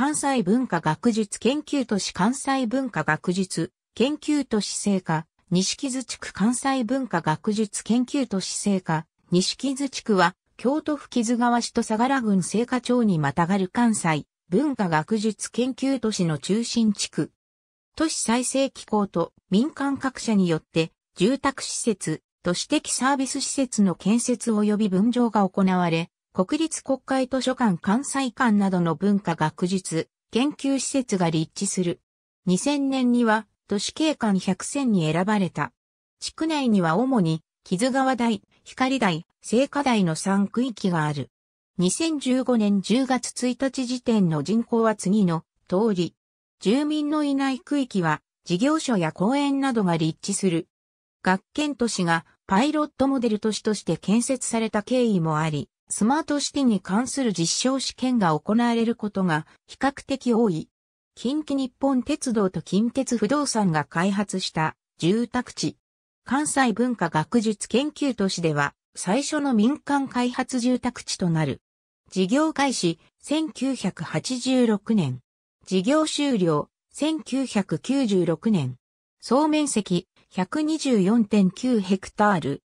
関西文化学術研究都市関西文化学術研究都市成果、西木津地区関西文化学術研究都市成果、西木津地区は、京都府木津川市と相良郡聖火町にまたがる関西文化学術研究都市の中心地区。都市再生機構と民間各社によって住宅施設、都市的サービス施設の建設及び分譲が行われ、国立国会図書館関西館などの文化学術、研究施設が立地する。2000年には都市景観100選に選ばれた。地区内には主に、木津川台、光台、聖火台の3区域がある。2015年10月1日時点の人口は次の通り。住民のいない区域は事業所や公園などが立地する。学研都市がパイロットモデル都市として建設された経緯もあり、スマートシティに関する実証試験が行われることが比較的多い。近畿日本鉄道と近鉄不動産が開発した住宅地。関西文化学術研究都市では最初の民間開発住宅地となる。事業開始1986年。事業終了1996年。総面積124.9ヘクタール。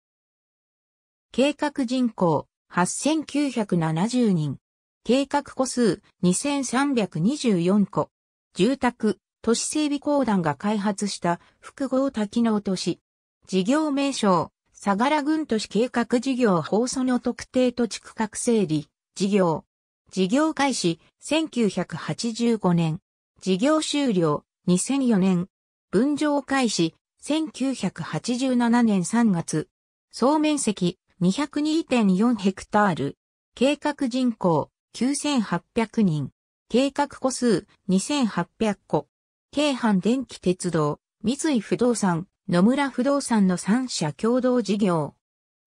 計画人口8970人。計画個数2324個。住宅、都市整備公団が開発した複合多機能都市。事業名称、相良郡都市計画事業放送の特定土地区画整理、事業。事業開始、1985年。事業終了、2004年。分譲開始、1987年3月。総面積、202.4ヘクタール、計画人口9800人、計画個数2800個、京阪電気鉄道、三井不動産、野村不動産の3社共同事業。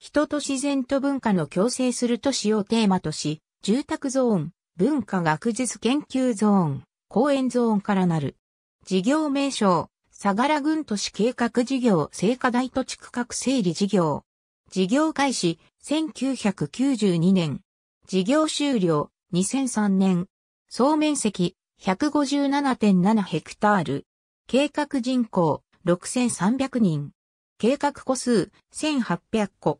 人と自然と文化の共生する都市をテーマとし、住宅ゾーン、文化学術研究ゾーン、公園ゾーンからなる。事業名称、相良郡都市計画事業、聖火台土地区画整理事業。事業開始、1992年。事業終了、2003年。総面積、157.7ヘクタール。計画人口、6300人。計画個数、1800個。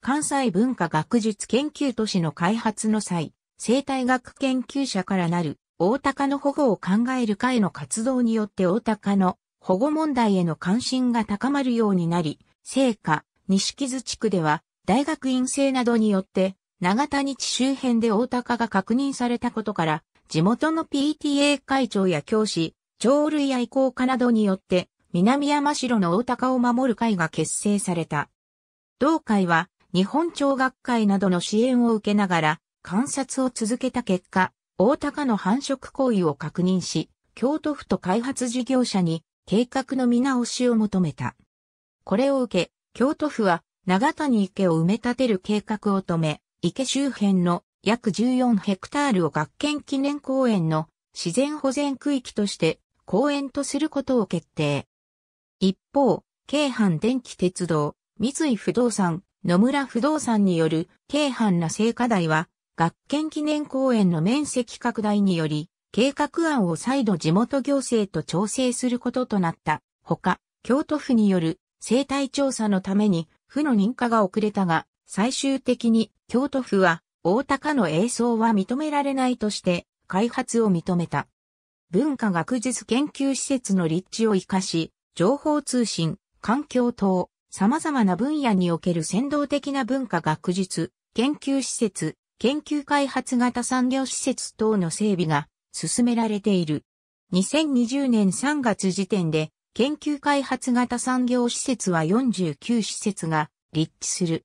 関西文化学術研究都市の開発の際、生態学研究者からなる大高の保護を考える会の活動によって大高の保護問題への関心が高まるようになり、成果、西木津地区では、大学院生などによって、長谷地周辺で大高が確認されたことから、地元の PTA 会長や教師、鳥類愛好家などによって、南山城の大高を守る会が結成された。同会は、日本町学会などの支援を受けながら、観察を続けた結果、大高の繁殖行為を確認し、京都府と開発事業者に計画の見直しを求めた。これを受け、京都府は長谷池を埋め立てる計画を止め、池周辺の約14ヘクタールを学研記念公園の自然保全区域として公園とすることを決定。一方、京阪電気鉄道、三井不動産、野村不動産による京阪な聖火台は、学研記念公園の面積拡大により、計画案を再度地元行政と調整することとなった。ほか、京都府による生態調査のために府の認可が遅れたが、最終的に京都府は大高の映像は認められないとして開発を認めた。文化学術研究施設の立地を活かし、情報通信、環境等、様々な分野における先導的な文化学術、研究施設、研究開発型産業施設等の整備が進められている。2020年3月時点で研究開発型産業施設は49施設が立地する。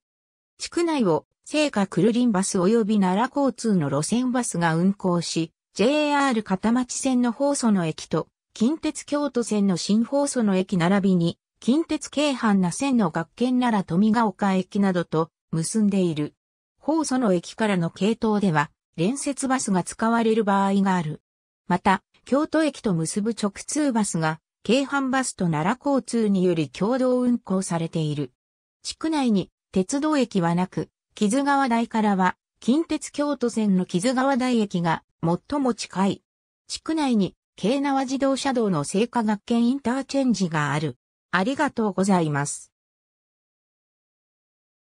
地区内を聖火クルリンバス及び奈良交通の路線バスが運行し、JR 片町線の放送の駅と、近鉄京都線の新放送の駅並びに、近鉄京阪な線の学研奈良富ヶ丘駅などと結んでいる。放送の駅からの系統では、連接バスが使われる場合がある。また、京都駅と結ぶ直通バスが京阪バスと奈良交通により共同運行されている。地区内に鉄道駅はなく、木津川台からは近鉄京都線の木津川台駅が最も近い。地区内に京奈和自動車道の聖火学研インターチェンジがある。ありがとうございます。